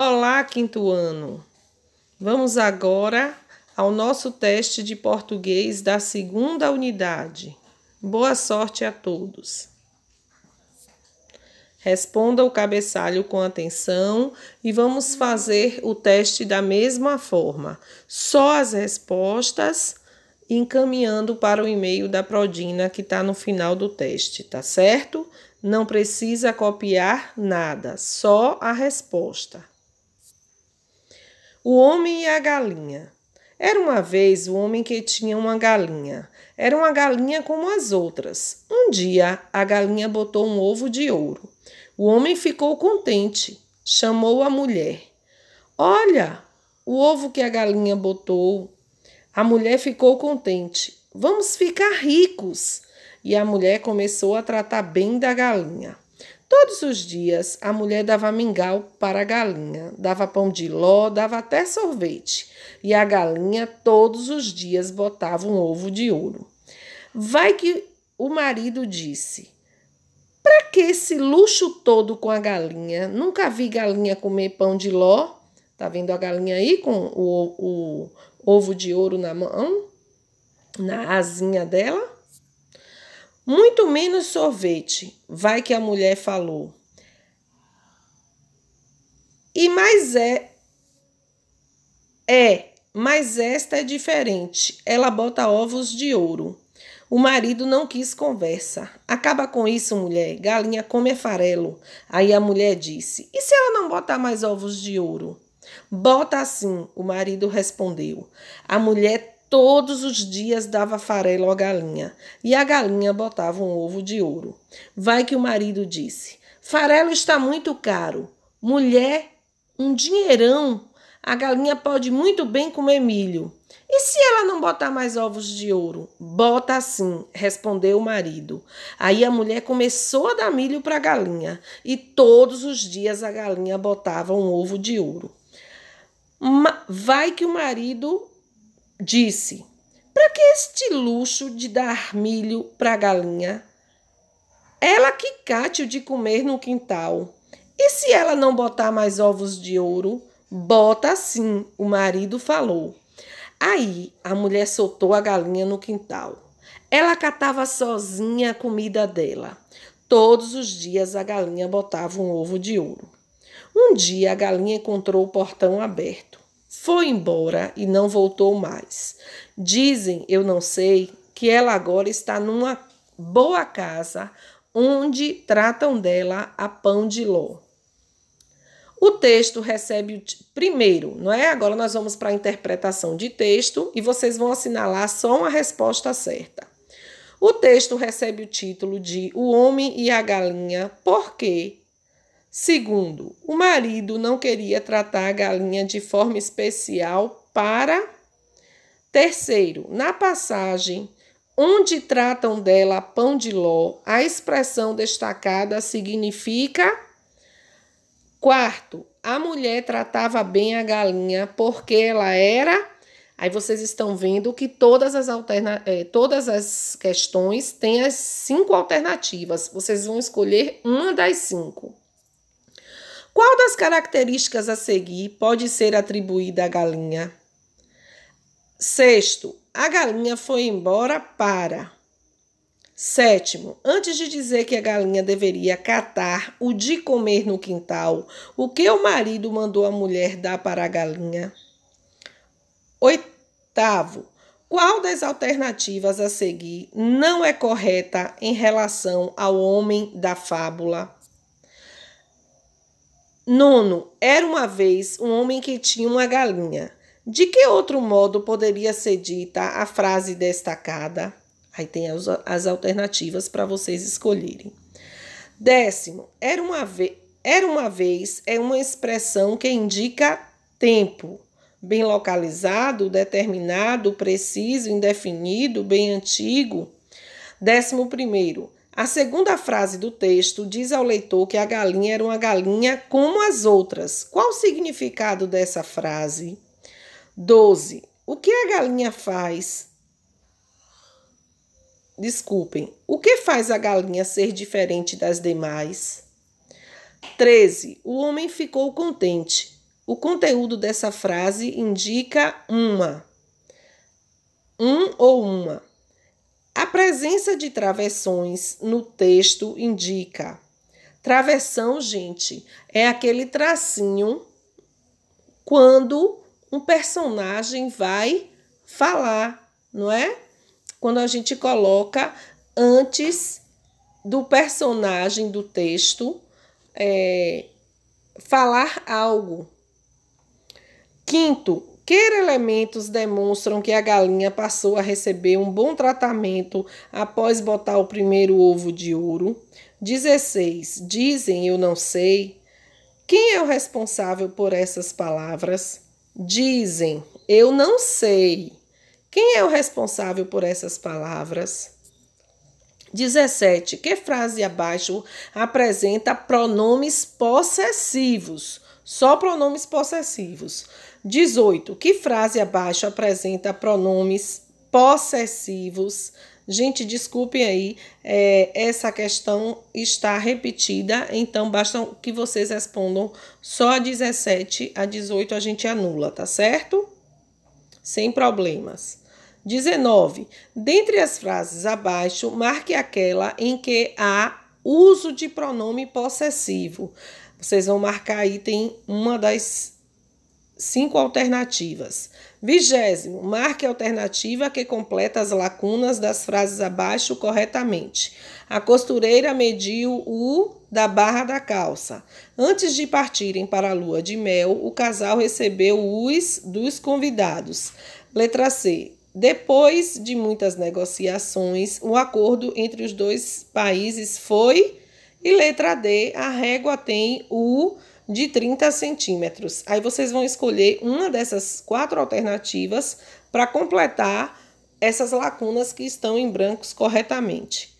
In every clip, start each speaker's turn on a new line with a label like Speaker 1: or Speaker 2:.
Speaker 1: Olá, quinto ano! Vamos agora ao nosso teste de português da segunda unidade. Boa sorte a todos! Responda o cabeçalho com atenção e vamos fazer o teste da mesma forma. Só as respostas encaminhando para o e-mail da Prodina que está no final do teste, tá certo? Não precisa copiar nada, só a resposta. O homem e a galinha. Era uma vez o homem que tinha uma galinha. Era uma galinha como as outras. Um dia a galinha botou um ovo de ouro. O homem ficou contente. Chamou a mulher. Olha, o ovo que a galinha botou. A mulher ficou contente. Vamos ficar ricos. E a mulher começou a tratar bem da galinha. Todos os dias a mulher dava mingau para a galinha, dava pão de ló, dava até sorvete, e a galinha todos os dias botava um ovo de ouro. Vai que o marido disse: Para que esse luxo todo com a galinha? Nunca vi galinha comer pão de ló. Tá vendo a galinha aí com o, o, ovo de ouro na mão, na asinha dela? Muito menos sorvete, vai que a mulher falou. E mais é. É, mas esta é diferente. Ela bota ovos de ouro. O marido não quis conversa. Acaba com isso, mulher. Galinha come farelo. Aí a mulher disse: E se ela não botar mais ovos de ouro? Bota assim, o marido respondeu. A mulher Todos os dias dava farelo à galinha, e a galinha botava um ovo de ouro. Vai que o marido disse: Farelo está muito caro. Mulher, um dinheirão. A galinha pode muito bem comer milho. E se ela não botar mais ovos de ouro? Bota sim, respondeu o marido. Aí a mulher começou a dar milho para a galinha, e todos os dias a galinha botava um ovo de ouro. Vai que o marido disse: Para que este luxo de dar milho para a galinha? Ela que cate o de comer no quintal. E se ela não botar mais ovos de ouro? Bota sim, o marido falou. Aí a mulher soltou a galinha no quintal. Ela catava sozinha a comida dela. Todos os dias a galinha botava um ovo de ouro. Um dia a galinha encontrou o portão aberto. Foi embora e não voltou mais. Dizem, eu não sei, que ela agora está numa boa casa onde tratam dela a pão de ló. O texto recebe o primeiro, não é? Agora nós vamos para a interpretação de texto e vocês vão assinalar só uma resposta certa. O texto recebe o título de O Homem e a Galinha, Por quê? Segundo, o marido não queria tratar a galinha de forma especial para. Terceiro, na passagem onde tratam dela pão de ló, a expressão destacada significa. Quarto, a mulher tratava bem a galinha porque ela era. Aí vocês estão vendo que todas as, alterna... Eh, todas as questões têm as cinco alternativas. Vocês vão escolher uma das cinco. Qual das características a seguir pode ser atribuída à galinha? Sexto, a galinha foi embora para. Sétimo, antes de dizer que a galinha deveria catar o de comer no quintal, o que o marido mandou a mulher dar para a galinha? Oitavo, qual das alternativas a seguir não é correta em relação ao homem da fábula? Nono, era uma vez um homem que tinha uma galinha. De que outro modo poderia ser dita a frase destacada? Aí tem as, as alternativas para vocês escolherem. Décimo, era uma, ve era uma vez é uma expressão que indica tempo. Bem localizado, determinado, preciso, indefinido, bem antigo. Décimo primeiro, a segunda frase do texto diz ao leitor que a galinha era uma galinha como as outras. Qual o significado dessa frase? 12. O que a galinha faz? Desculpem. O que faz a galinha ser diferente das demais? 13. O homem ficou contente. O conteúdo dessa frase indica uma. Um ou uma presença de travessões no texto indica. Travessão, gente, é aquele tracinho quando um personagem vai falar, não é? Quando a gente coloca antes do personagem do texto é, falar algo. Quinto, que elementos demonstram que a galinha passou a receber um bom tratamento após botar o primeiro ovo de ouro? 16. Dizem eu não sei. Quem é o responsável por essas palavras? Dizem eu não sei. Quem é o responsável por essas palavras? 17. Que frase abaixo apresenta pronomes possessivos? Só pronomes possessivos. 18. Que frase abaixo apresenta pronomes possessivos? Gente, desculpem aí, é, essa questão está repetida, então basta que vocês respondam só a 17, a 18 a gente anula, tá certo? Sem problemas. 19. Dentre as frases abaixo, marque aquela em que há uso de pronome possessivo. Vocês vão marcar aí, tem uma das cinco alternativas. Vigésimo, marque a alternativa que completa as lacunas das frases abaixo corretamente. A costureira mediu o da barra da calça. Antes de partirem para a lua de mel, o casal recebeu os dos convidados. Letra C. Depois de muitas negociações, o acordo entre os dois países foi e letra D, a régua tem o de 30 centímetros. Aí vocês vão escolher uma dessas quatro alternativas para completar essas lacunas que estão em brancos corretamente.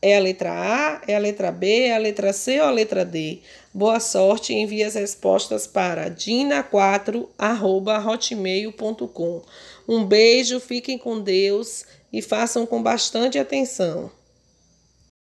Speaker 1: É a letra A, é a letra B, é a letra C ou a letra D? Boa sorte, envie as respostas para dina4@hotmail.com. Um beijo, fiquem com Deus e façam com bastante atenção.